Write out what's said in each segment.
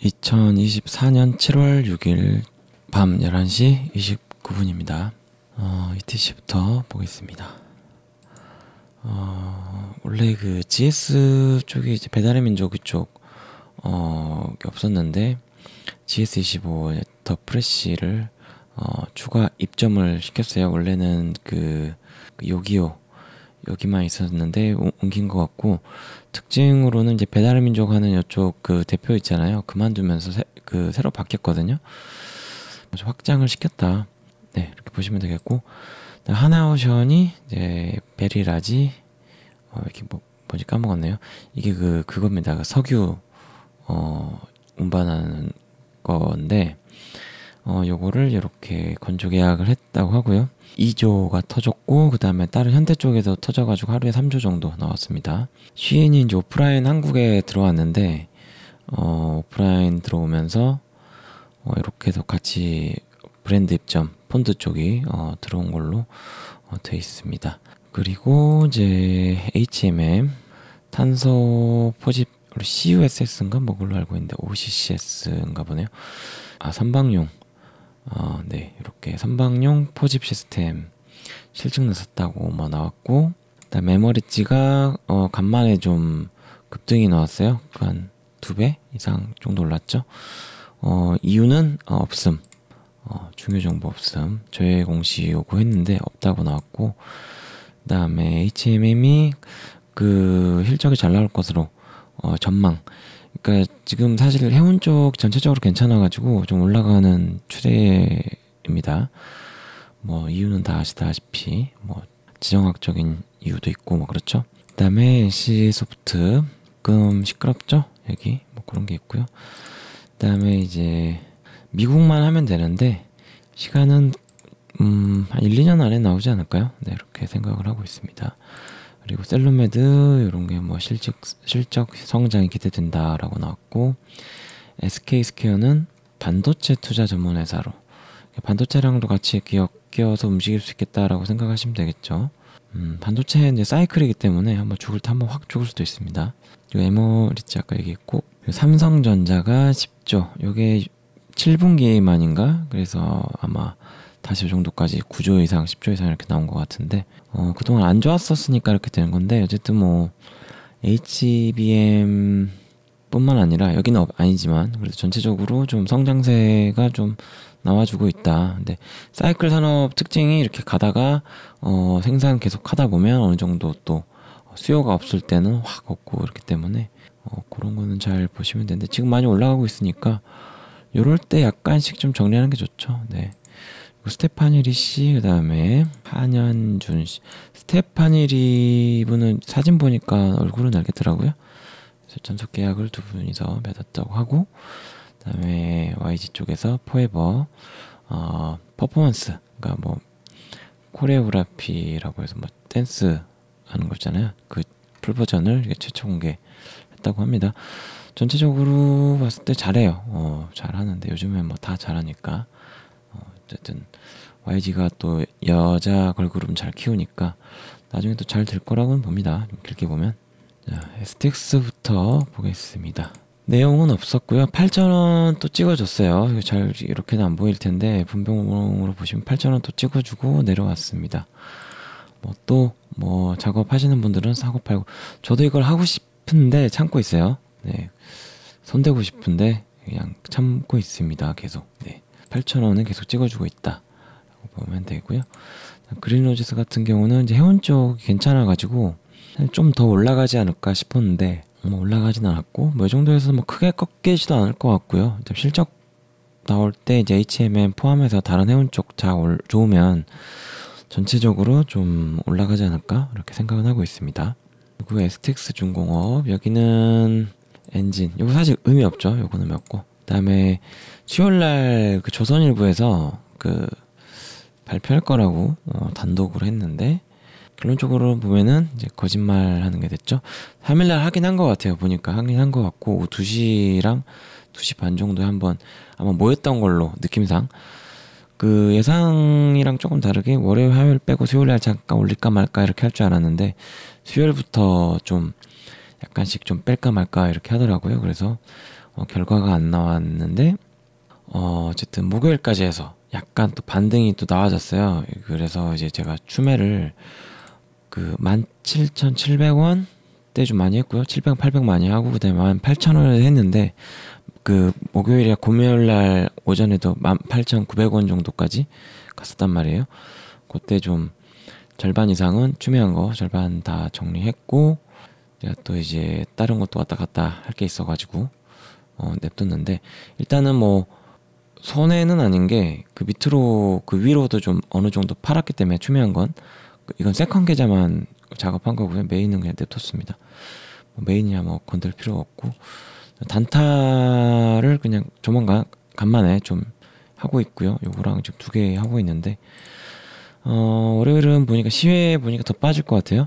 2024년 7월 6일 밤 11시 29분입니다. 어, ETC부터 보겠습니다. 어, 원래 그 GS 쪽이 이제 배달의 민족 쪽, 어, 없었는데, GS25 더 프레쉬를, 어, 추가 입점을 시켰어요. 원래는 그, 그 요기요, 여기만 있었는데 옮긴 것 같고 특징으로는 이제 배달의 민족 하는 이쪽 그 대표 있잖아요. 그만두면서 새, 그 새로 바뀌었거든요. 확장을 시켰다. 네 이렇게 보시면 되겠고 하나오션이 이제 베리라지 어, 이렇게 뭐 뭔지 까먹었네요. 이게 그 그겁니다. 그 석유 어 운반하는 건데 어, 요거를 이렇게 건조 계약을 했다고 하고요. 2조가 터졌고 그 다음에 다른 현대 쪽에서 터져가지고 하루에 3조 정도 나왔습니다. 쉬인이 이제 오프라인 한국에 들어왔는데 어, 오프라인 들어오면서 어, 이렇게 해서 같이 브랜드 입점 폰드 쪽이 어, 들어온 걸로 어, 돼 있습니다. 그리고 이제 HMM 탄소 포집 CUSS인가 뭐 그걸로 알고 있는데 OCCS인가 보네요. 아 선방용 어, 네, 이렇게 선방용 포집 시스템 실증나 샀다고 뭐 나왔고 그 일단 메모리지가 어, 간만에 좀 급등이 나왔어요. 그한두 배 이상 정도 올랐죠. 어, 이유는 어, 없음. 어, 중요 정보 없음. 저의 공시 요구했는데 없다고 나왔고 그다음에 HMM이 그 실적이 잘 나올 것으로 어, 전망 그러니까 지금 사실 해운 쪽 전체적으로 괜찮아가지고 좀 올라가는 추세입니다. 뭐 이유는 다 아시다시피 뭐 지정학적인 이유도 있고 뭐 그렇죠. 그다음에 C 소프트 금 시끄럽죠 여기 뭐 그런 게 있고요. 그다음에 이제 미국만 하면 되는데 시간은 음, 한 1, 2년 안에 나오지 않을까요? 네, 이렇게 생각을 하고 있습니다. 그리고 셀로메드 이런 게 뭐 실적 실적 성장이 기대된다라고 나왔고 SK 스퀘어는 반도체 투자 전문 회사로 반도체랑도 같이 끼어서 움직일 수 있겠다라고 생각하시면 되겠죠. 음, 반도체는 이제 사이클이기 때문에 한번 죽을 때 한번 확 죽을 수도 있습니다. 요에머리츠 아까 얘기했고 삼성전자가 10조 요게 7분기만인가 그래서 아마 다시 이 정도까지 9조 이상, 10조 이상 이렇게 나온 것 같은데 어, 그동안 안 좋았었으니까 이렇게 되는 건데 어쨌든 뭐 HBM 뿐만 아니라 여기는 아니지만 그래도 전체적으로 좀 성장세가 좀 나와주고 있다. 근데 사이클 산업 특징이 이렇게 가다가 어, 생산 계속 하다 보면 어느 정도 또 수요가 없을 때는 확 없고 그렇기 때문에 어, 그런 거는 잘 보시면 되는데 지금 많이 올라가고 있으니까 요럴 때 약간씩 좀 정리하는 게 좋죠. 네. 스테파니리 씨, 그 다음에 한현준 씨. 스테파니리 분은 사진 보니까 얼굴은 알겠더라고요. 그래서 전속 계약을 두 분이서 맺었다고 하고, 그 다음에 YG 쪽에서 포에버, 어, 퍼포먼스, 그니까 뭐, 코레오그라피라고 해서 뭐, 댄스 하는 거 있잖아요. 그 풀버전을 최초 공개했다고 합니다. 전체적으로 봤을 때 잘해요. 어, 잘하는데 요즘엔 뭐 다 잘하니까. 어쨌든 YG가 또 여자 걸그룹 잘 키우니까 나중에 또 잘 될 거라고는 봅니다. 좀 길게 보면 자, STX부터 보겠습니다. 내용은 없었고요. 8,000원 또 찍어줬어요. 잘 이렇게는 안 보일 텐데 분명으로 보시면 8,000원 또 찍어주고 내려왔습니다. 뭐 또뭐 뭐 작업하시는 분들은 사고 팔고 저도 이걸 하고 싶은데 참고 있어요. 네, 손대고 싶은데 그냥 참고 있습니다. 계속. 8,000원은 계속 찍어주고 있다. 라고 보면 되고요. 그린로지스 같은 경우는 이제 해운 쪽 괜찮아가지고 좀 더 올라가지 않을까 싶었는데 뭐 올라가진 않았고 뭐 이 정도에서 뭐 크게 꺾이지도 않을 것 같고요. 실적 나올 때 이제 HMM 포함해서 다른 해운 쪽다 좋으면 전체적으로 좀 올라가지 않을까 이렇게 생각은 하고 있습니다. 그리고 STX 중공업 여기는 엔진 이거 사실 의미 없죠. 이거는 없고 그다음에 10월날 그 조선일보에서 그 발표할 거라고 어, 단독으로 했는데 결론적으로 보면은 이제 거짓말하는 게 됐죠. 3일날 하긴 한 것 같아요. 보니까 하긴 한 것 같고 오후 2시랑 2시 반 정도에 한번 아마 모였던 걸로 느낌상 그 예상이랑 조금 다르게 월요일 화요일 빼고 수요일날 잠깐 올릴까 말까 이렇게 할 줄 알았는데 수요일부터 좀 약간씩 좀 뺄까 말까 이렇게 하더라고요. 그래서 어, 결과가 안 나왔는데 어, 어쨌든 목요일까지 해서 약간 또 반등이 또 나와졌어요. 그래서 이제 제가 추매를 그 17,700원 때 좀 많이 했고요. 700, 800 많이 하고 그다음에 18,000원을 했는데 그 목요일이나 금요일 날 오전에도 18,900원 정도까지 갔었단 말이에요. 그때 좀 절반 이상은 추매한 거 절반 다 정리했고 제가 또 이제 다른 것도 왔다 갔다 할 게 있어가지고 어, 냅뒀는데 일단은 뭐 손해는 아닌 게 그 밑으로 그 위로도 좀 어느 정도 팔았기 때문에 중요한 건 이건 세컨 계좌만 작업한 거고요 메인은 그냥 냅뒀습니다 뭐 메인이야 뭐 건들 필요 없고 단타를 그냥 조만간 간만에 좀 하고 있고요 요거랑 지금 두 개 하고 있는데 어 월요일은 보니까 시회 보니까 더 빠질 것 같아요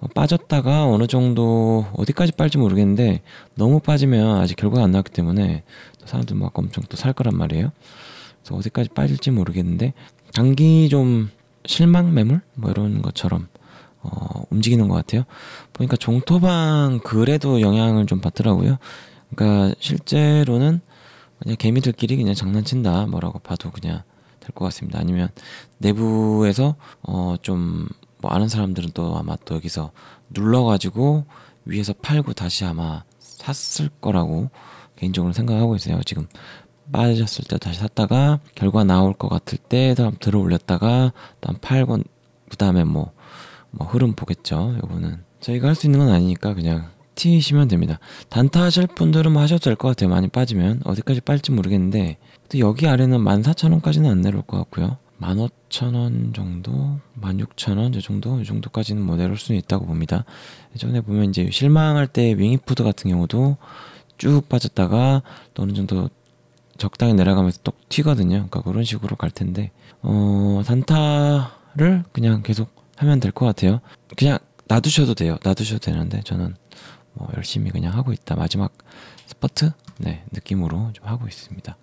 어, 빠졌다가 어느 정도 어디까지 빠질지 모르겠는데 너무 빠지면 아직 결과가 안 나왔기 때문에 사람들 막 엄청 또 살 거란 말이에요. 그래서 어디까지 빠질지 모르겠는데 단기 좀 실망 매물 뭐 이런 것처럼 어, 움직이는 것 같아요. 보니까 종토방 그래도 영향을 좀 받더라고요. 그러니까 실제로는 그냥 개미들끼리 그냥 장난친다 뭐라고 봐도 그냥 될 것 같습니다. 아니면 내부에서 어, 좀뭐 아는 사람들은 또 아마 또 여기서 눌러가지고 위에서 팔고 다시 아마 샀을 거라고 개인적으로 생각하고 있어요. 지금 빠졌을 때 다시 샀다가 결과 나올 것 같을 때 다음 들어 올렸다가 다음 팔고 그다음에 뭐, 뭐 흐름 보겠죠. 요거는 저희가 할 수 있는 건 아니니까 그냥 튀시면 됩니다. 단타 하실 분들은 뭐 하셔도 될 것 같아요. 많이 빠지면 어디까지 빨지 모르겠는데 또 여기 아래는 14,000원까지는 안 내려올 것 같고요. 15,000원 정도, 16,000원 이 정도, 이 정도까지는 뭐 내려올 수는 있다고 봅니다. 예전에 보면 이제 실망할 때 윙이푸드 같은 경우도 쭉 빠졌다가 또 어느 정도 적당히 내려가면서 또 튀거든요. 그러니까 그런 식으로 갈 텐데 어, 단타를 그냥 계속 하면 될 것 같아요. 그냥 놔두셔도 돼요. 놔두셔도 되는데 저는 뭐 열심히 그냥 하고 있다. 마지막 스퍼트 네 느낌으로 좀 하고 있습니다.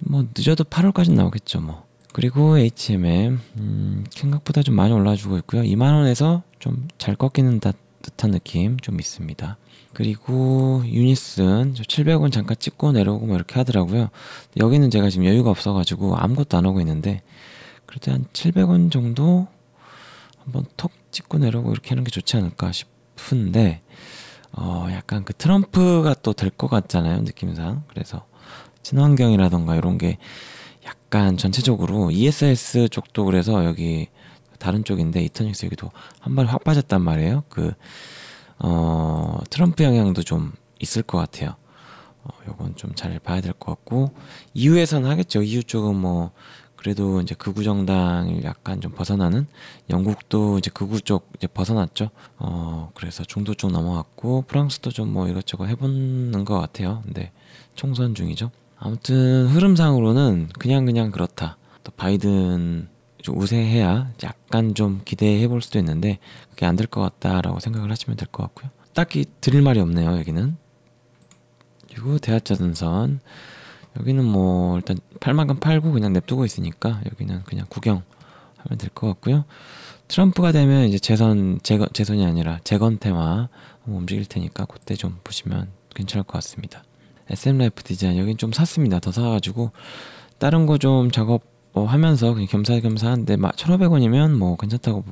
뭐 늦어도 8월까지 나오겠죠 뭐. 그리고 HMM 음, 생각보다 좀 많이 올라주고 있고요. 2만 원에서 좀 잘 꺾이는 듯한 느낌 좀 있습니다. 그리고 유니슨 700원 잠깐 찍고 내려오고 뭐 이렇게 하더라고요. 여기는 제가 지금 여유가 없어가지고 아무것도 안 하고 있는데 그래도 한 700원 정도 한번 턱 찍고 내려오고 이렇게 하는 게 좋지 않을까 싶은데 어, 약간 그 트럼프가 또 될 것 같잖아요 느낌상 그래서 친환경이라던가 이런 게 약간 전체적으로 ESS 쪽도 그래서 여기 다른 쪽인데 이터닉스 여기도 한 발에 확 빠졌단 말이에요. 그 어, 트럼프 영향도 좀 있을 것 같아요. 어, 요건 좀 잘 봐야 될 것 같고 이후에선 e 하겠죠. 이후 e 쪽은 뭐 그래도 이제 극우 정당을 약간 좀 벗어나는 영국도 이제 극우 쪽 이제 벗어났죠. 어 그래서 중도 쪽 넘어갔고 프랑스도 좀 뭐 이것저것 해보는 것 같아요. 근데 총선 중이죠. 아무튼 흐름상으로는 그냥 그냥 그렇다. 또 바이든 우세해야 약간 좀 기대해 볼 수도 있는데 그게 안 될 것 같다라고 생각을 하시면 될 것 같고요. 딱히 드릴 말이 없네요 여기는. 그리고 대하자전선 여기는 뭐 일단 팔만큼 팔고 그냥 냅두고 있으니까 여기는 그냥 구경하면 될 것 같고요. 트럼프가 되면 이제 재선 재건 재선이 아니라 재건 테마 움직일 테니까 그때 좀 보시면 괜찮을 것 같습니다. SM라이프 디자인 여긴 좀 샀습니다. 더 사가지고 다른 거 좀 작업하면서 뭐 그냥 겸사겸사 하는데 1,500원이면 뭐 괜찮다고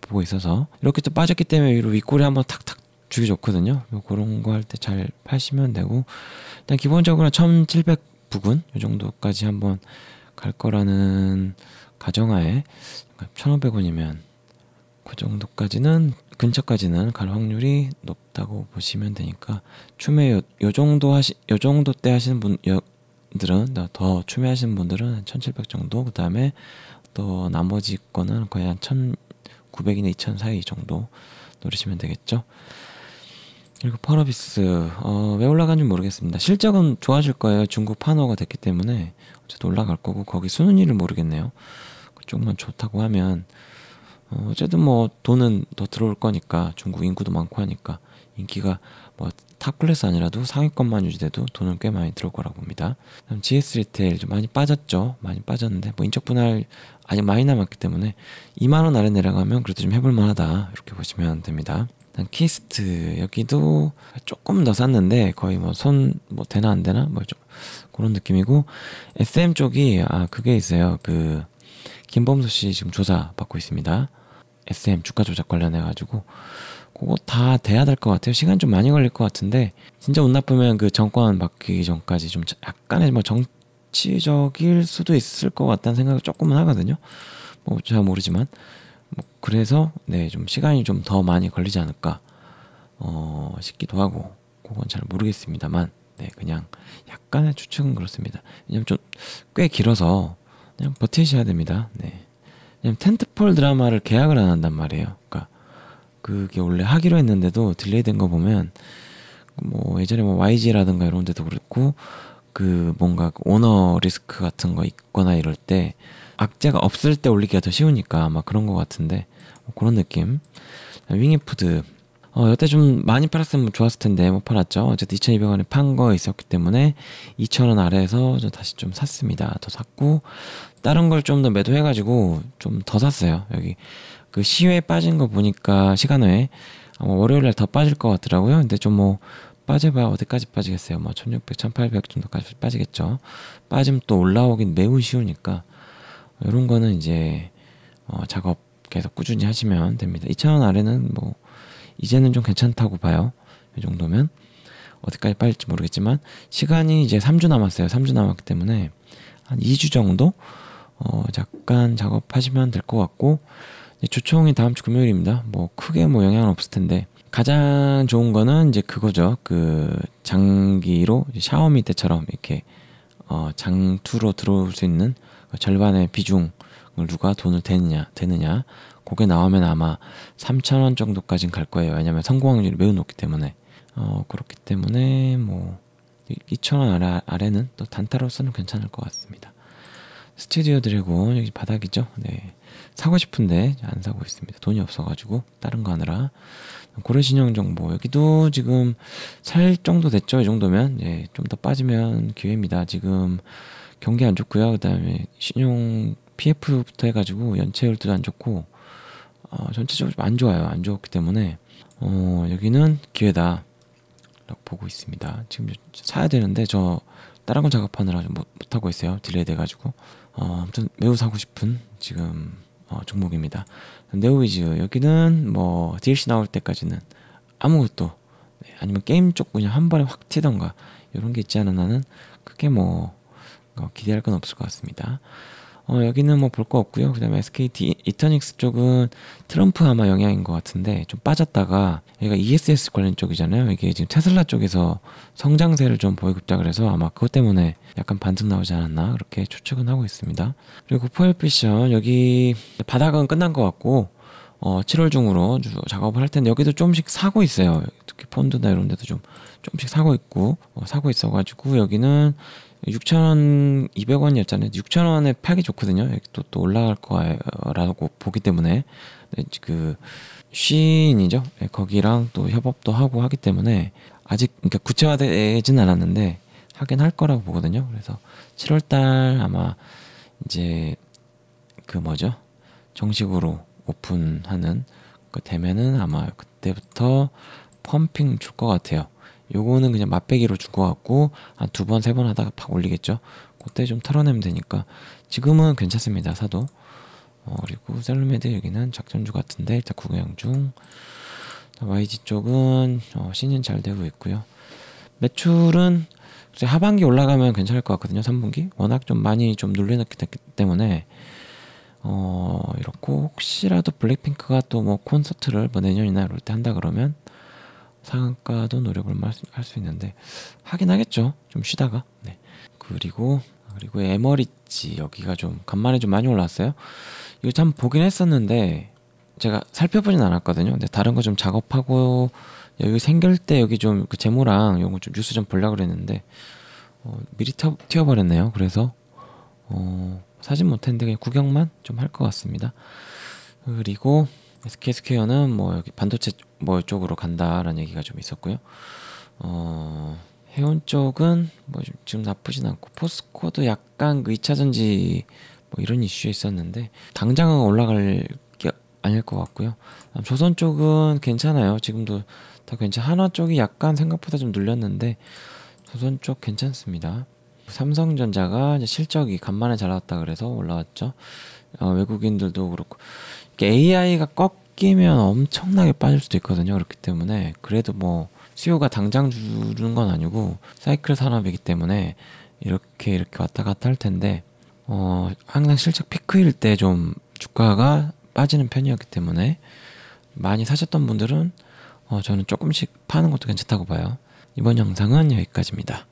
보고 있어서 이렇게 또 빠졌기 때문에 위로 윗골리 한번 탁탁 주기 좋거든요. 뭐 그런 거 할 때 잘 파시면 되고 일단 기본적으로 1,700 부근 이 정도까지 한번 갈 거라는 가정하에 1,500원이면 그 정도까지는 근처까지는 갈 확률이 높다고 보시면 되니까 춤에 요, 요 정도 하시 요 정도 때 하시는 분들은 더더 춤에 하시는 분들은 1700 정도 그 다음에 또 나머지 거는 거의 한 1900이나 2000 사이 정도 노리시면 되겠죠 그리고 펄어비스 어, 왜 올라간지 모르겠습니다 실적은 좋아질 거예요 중국 판호가 됐기 때문에 어쨌든 올라갈 거고 거기 순일를 모르겠네요 그쪽만 좋다고 하면 어, 어쨌든 뭐 돈은 더 들어올 거니까 중국 인구도 많고 하니까 인기가 뭐탑 클래스 아니라도 상위권만 유지돼도 돈은 꽤 많이 들어올 거라고 봅니다. 다음 GS 리테일 좀 많이 빠졌죠. 많이 빠졌는데 뭐 인적 분할 아직 많이 남았기 때문에 2만 원 아래 내려가면 그래도 좀 해볼 만하다 이렇게 보시면 됩니다. 난 키스트 여기도 조금 더 샀는데 거의 뭐 손뭐 뭐 되나 안 되나 뭐 좀 그런 느낌이고 SM 쪽이 아 그게 있어요 그 김범수 씨 지금 조사 받고 있습니다. SM 주가 조작 관련해 가지고 그거 다 돼야 될 것 같아요. 시간 좀 많이 걸릴 것 같은데 진짜 운 나쁘면 그 정권 바뀌기 전까지 좀 약간의 뭐 정치적일 수도 있을 것 같다는 생각을 조금은 하거든요. 뭐 잘 모르지만 뭐 그래서 네좀 시간이 좀 더 많이 걸리지 않을까 어, 싶기도 하고 그건 잘 모르겠습니다만 네 그냥 약간의 추측은 그렇습니다. 왜냐면 좀 꽤 길어서 그냥 버티셔야 됩니다. 네. 왜 텐트폴 드라마를 계약을 안 한단 말이에요. 그니까 그게 원래 하기로 했는데도 딜레이 된 거 보면 뭐 예전에 뭐 YG라든가 이런 데도 그렇고 그 뭔가 오너 리스크 같은 거 있거나 이럴 때 악재가 없을 때 올리기가 더 쉬우니까 아마 그런 거 같은데 뭐 그런 느낌 윙이푸드 어, 여태 좀 많이 팔았으면 좋았을 텐데 못 팔았죠. 어쨌든 2,200원에 판 거 있었기 때문에 2,000원 아래에서 저 다시 좀 샀습니다. 더 샀고 다른 걸 좀 더 매도해가지고 좀 더 샀어요. 여기 그 시외 빠진 거 보니까 시간에 외 아마 월요일 날 더 빠질 것 같더라고요. 근데 좀 뭐 빠져봐 어디까지 빠지겠어요? 뭐 1600, 1800 정도까지 빠지겠죠. 빠지면 또 올라오긴 매우 쉬우니까 이런 거는 이제 어, 작업 계속 꾸준히 하시면 됩니다. 2,000원 아래는 뭐 이제는 좀 괜찮다고 봐요. 이 정도면 어디까지 빠질지 모르겠지만 시간이 이제 3주 남았어요. 3주 남았기 때문에 한 2주 정도 어, 잠깐 작업하시면 될 것 같고 이제 주총이 다음 주 금요일입니다. 뭐 크게 뭐 영향은 없을 텐데 가장 좋은 거는 이제 그거죠. 그 장기로 샤오미 때처럼 이렇게 어, 장투로 들어올 수 있는 그 절반의 비중을 누가 돈을 대느냐 되느냐 그게 나오면 아마 3,000원 정도까진 갈 거예요. 왜냐면 성공 확률이 매우 높기 때문에 어, 그렇기 때문에 뭐 2,000원 아래, 아래는 또 단타로서는 괜찮을 것 같습니다. 스튜디오 드래곤 여기 바닥이죠. 네. 사고 싶은데 안 사고 있습니다. 돈이 없어가지고 다른 거 하느라 고려신용 정보 여기도 지금 살 정도 됐죠. 이 정도면 예, 좀 더 빠지면 기회입니다. 지금 경기 안 좋고요. 그다음에 신용 PF부터 해가지고 연체율도 안 좋고 어, 전체적으로 좀 안 좋아요. 안 좋기 때문에 어, 여기는 기회다. 라고 보고 있습니다. 지금 사야 되는데 저 다른 건 작업하느라 못하고 있어요. 딜레이 돼가지고. 어, 아무튼 매우 사고 싶은 지금 어, 종목입니다. 네오위즈 여기는 뭐 DLC 나올 때까지는 아무것도 네, 아니면 게임 쪽 그냥 한 번에 확 튀던가 이런 게 있지 않은 한은 크게 뭐 어, 기대할 건 없을 것 같습니다. 어, 여기는 뭐 볼 거 없고요. 그다음에 SKT 이터닉스 쪽은 트럼프 아마 영향인 것 같은데 좀 빠졌다가 얘가 ESS 관련 쪽이잖아요. 이게 지금 테슬라 쪽에서 성장세를 좀 보이고 있다 그래서 아마 그것 때문에 약간 반등 나오지 않았나 그렇게 추측은 하고 있습니다. 그리고 포엘 패션 여기 바닥은 끝난 것 같고 어, 7월 중으로 작업을 할 텐데 여기도 조금씩 사고 있어요. 특히 폰드나 이런 데도 좀 조금씩 사고 있고 어, 사고 있어가지고 여기는 6,200원이었잖아요. 6,000원에 팔기 좋거든요. 또, 또 올라갈 거라고 보기 때문에. 네, 그, 쉰이죠 네, 거기랑 또 협업도 하고 하기 때문에 아직, 그러니까 구체화되진 않았는데 하긴 할 거라고 보거든요. 그래서 7월달 아마 이제 그 뭐죠. 정식으로 오픈하는 그 되면은 아마 그때부터 펌핑 줄 것 같아요. 요거는 그냥 맛배기로 주고 갖고 한 두 번 세 번 하다가 팍 올리겠죠 그때 좀 털어내면 되니까 지금은 괜찮습니다 사도 어, 그리고 셀룸메드 여기는 작전주 같은데 일단 구경 중 YG 쪽은 어, 신인 잘 되고 있고요 매출은 글쎄 하반기 올라가면 괜찮을 것 같거든요 3분기 워낙 좀 많이 좀 눌려놨기 때문에 어 이렇고 혹시라도 블랙핑크가 또 뭐 콘서트를 뭐 내년이나 이럴 때 한다 그러면 상한가도 노력을 할 수 있는데 하긴 하겠죠. 좀 쉬다가. 네. 그리고 그리고 에머리지 여기가 좀 간만에 좀 많이 올랐어요 이거 참 보긴 했었는데 제가 살펴보진 않았거든요. 근데 다른 거 좀 작업하고 여기 생길 때 여기 좀 그 재무랑 요거 좀 뉴스 좀 보려고 그랬는데 어, 미리 튀어, 버렸네요 그래서 어, 사진 못했는데 그냥 구경만 좀 할 것 같습니다. 그리고 SK스퀘어는 뭐 여기 반도체 뭐 쪽으로 간다라는 얘기가 좀 있었고요. 어, 해운 쪽은 뭐 지금 나쁘진 않고 포스코도 약간 그 2차 전지 뭐 이런 이슈 있었는데 당장은 올라갈 게 아닐 것 같고요. 조선 쪽은 괜찮아요. 지금도 다 괜찮. 하나 쪽이 약간 생각보다 좀 눌렸는데 조선 쪽 괜찮습니다. 삼성전자가 실적이 간만에 잘 나왔다 그래서 올라왔죠. 어, 외국인들도 그렇고 AI가 꺾 끼면 엄청나게 빠질 수도 있거든요. 그렇기 때문에 그래도 뭐 수요가 e 당장 주는 건 아니고 사이클 산업이기 때문에 이렇게 이렇게 왔다 갔다 할 텐데 어 항상 실적 피크일 때 좀 주가가 빠지는 편이었기 때문에 많이 사셨던 분들은 어 저는 조금씩 파는 것도 괜찮다고 봐요. 이번 영상은 여기까지입니다.